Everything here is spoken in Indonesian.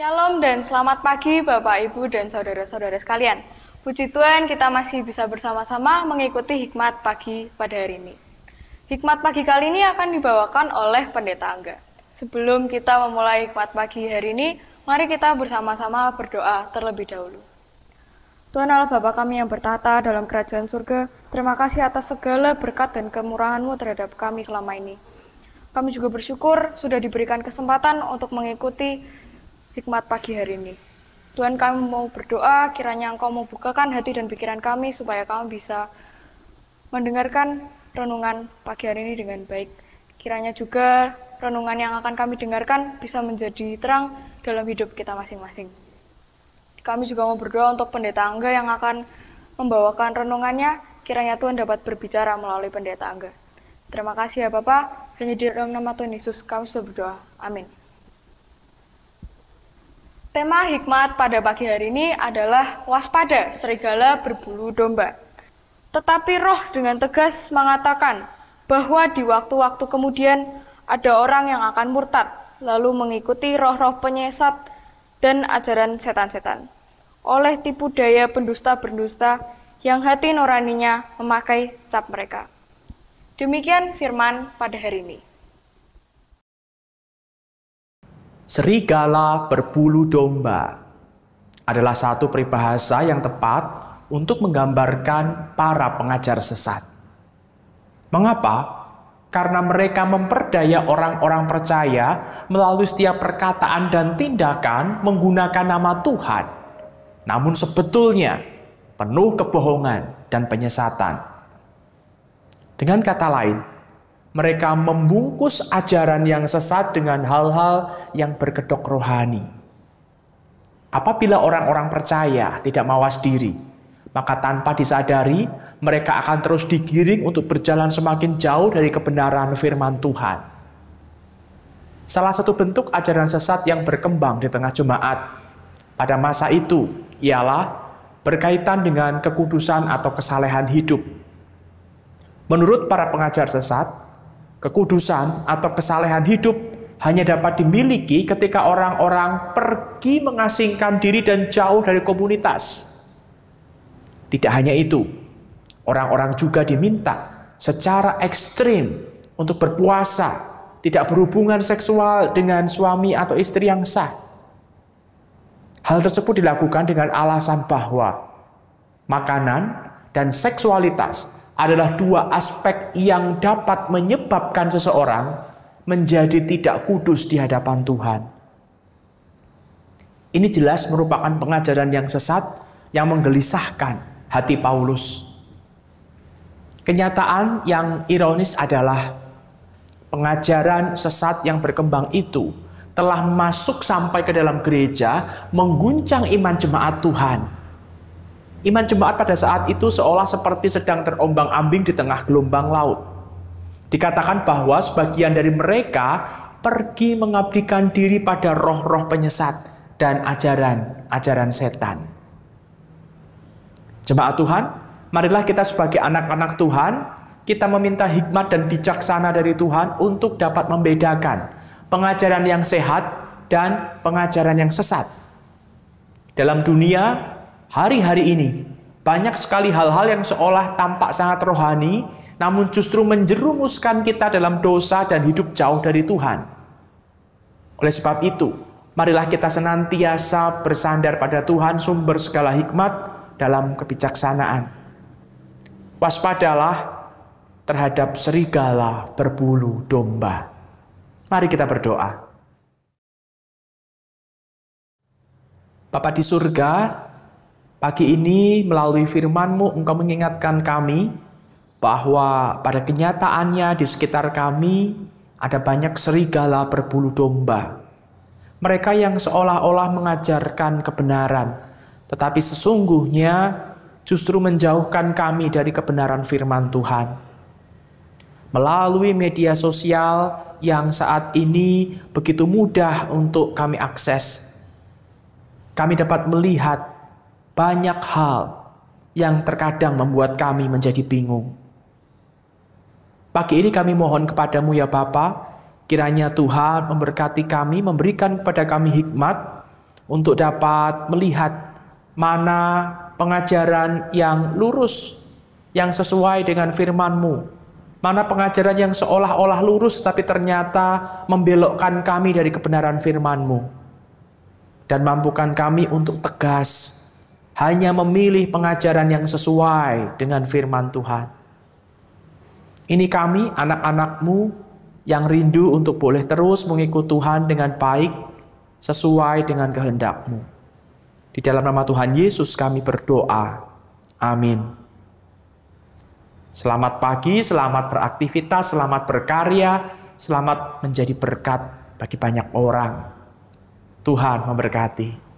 Shalom dan selamat pagi Bapak, Ibu, dan saudara-saudara sekalian. Puji Tuhan kita masih bisa bersama-sama mengikuti hikmat pagi pada hari ini. Hikmat pagi kali ini akan dibawakan oleh Pendeta Angga. Sebelum kita memulai hikmat pagi hari ini, mari kita bersama-sama berdoa terlebih dahulu. Tuhan Allah Bapa kami yang bertata dalam kerajaan surga, terima kasih atas segala berkat dan kemurahan-Mu terhadap kami selama ini. Kami juga bersyukur sudah diberikan kesempatan untuk mengikuti hikmat pagi hari ini. Tuhan kami mau berdoa, kiranya Engkau mau bukakan hati dan pikiran kami supaya kami bisa mendengarkan renungan pagi hari ini dengan baik. Kiranya juga renungan yang akan kami dengarkan bisa menjadi terang dalam hidup kita masing-masing. Kami juga mau berdoa untuk pendeta Angga yang akan membawakan renungannya, kiranya Tuhan dapat berbicara melalui pendeta Angga. Terima kasih ya Bapak, hanya di dalam nama Tuhan Yesus kami sudah berdoa. Amin. Tema hikmat pada pagi hari ini adalah waspada serigala berbulu domba. Tetapi roh dengan tegas mengatakan bahwa di waktu-waktu kemudian ada orang yang akan murtad, lalu mengikuti roh-roh penyesat dan ajaran setan-setan. Oleh tipu daya pendusta-pendusta yang hati nuraninya memakai cap mereka. Demikian firman pada hari ini. Serigala berbulu domba adalah satu peribahasa yang tepat untuk menggambarkan para pengajar sesat. Mengapa? Karena mereka memperdaya orang-orang percaya melalui setiap perkataan dan tindakan menggunakan nama Tuhan. Namun sebetulnya penuh kebohongan dan penyesatan. Dengan kata lain, mereka membungkus ajaran yang sesat dengan hal-hal yang berkedok rohani. Apabila orang-orang percaya tidak mawas diri, maka tanpa disadari mereka akan terus digiring untuk berjalan semakin jauh dari kebenaran firman Tuhan. Salah satu bentuk ajaran sesat yang berkembang di tengah jemaat pada masa itu ialah berkaitan dengan kekudusan atau kesalehan hidup. Menurut para pengajar sesat, Kekudusan atau kesalehan hidup hanya dapat dimiliki ketika orang-orang pergi mengasingkan diri dan jauh dari komunitas. Tidak hanya itu, orang-orang juga diminta secara ekstrim untuk berpuasa, tidak berhubungan seksual dengan suami atau istri yang sah. Hal tersebut dilakukan dengan alasan bahwa makanan dan seksualitas adalah dua aspek yang dapat menyebabkan seseorang menjadi tidak kudus di hadapan Tuhan. Ini jelas merupakan pengajaran yang sesat yang menggelisahkan hati Paulus. Kenyataan yang ironis adalah pengajaran sesat yang berkembang itu telah masuk sampai ke dalam gereja, mengguncang iman jemaat Tuhan Iman jemaat pada saat itu seolah seperti sedang terombang-ambing di tengah gelombang laut. Dikatakan bahwa sebagian dari mereka pergi mengabdikan diri pada roh-roh penyesat dan ajaran-ajaran setan. Jemaat Tuhan, marilah kita sebagai anak-anak Tuhan, kita meminta hikmat dan bijaksana dari Tuhan untuk dapat membedakan pengajaran yang sehat dan pengajaran yang sesat. Dalam dunia hari-hari ini banyak sekali hal-hal yang seolah tampak sangat rohani, namun justru menjerumuskan kita dalam dosa dan hidup jauh dari Tuhan. Oleh sebab itu, marilah kita senantiasa bersandar pada Tuhan sumber segala hikmat dalam kebijaksanaan. Waspadalah terhadap serigala berbulu domba. Mari kita berdoa. Bapak di surga, Pagi ini melalui firman-Mu Engkau mengingatkan kami bahwa pada kenyataannya di sekitar kami ada banyak serigala berbulu domba. Mereka yang seolah-olah mengajarkan kebenaran, tetapi sesungguhnya justru menjauhkan kami dari kebenaran firman Tuhan. Melalui media sosial yang saat ini begitu mudah untuk kami akses, kami dapat melihat banyak hal yang terkadang membuat kami menjadi bingung. Pagi ini kami mohon kepadamu ya Bapa, kiranya Tuhan memberkati kami, memberikan kepada kami hikmat untuk dapat melihat mana pengajaran yang lurus, yang sesuai dengan firman-Mu, mana pengajaran yang seolah-olah lurus tapi ternyata membelokkan kami dari kebenaran firman-Mu. Dan mampukan kami untuk tegas hanya memilih pengajaran yang sesuai dengan firman Tuhan. Ini kami, anak-anakmu, yang rindu untuk boleh terus mengikut Tuhan dengan baik, sesuai dengan kehendakmu. Di dalam nama Tuhan Yesus kami berdoa. Amin. Selamat pagi, selamat beraktivitas, selamat berkarya, selamat menjadi berkat bagi banyak orang. Tuhan memberkati.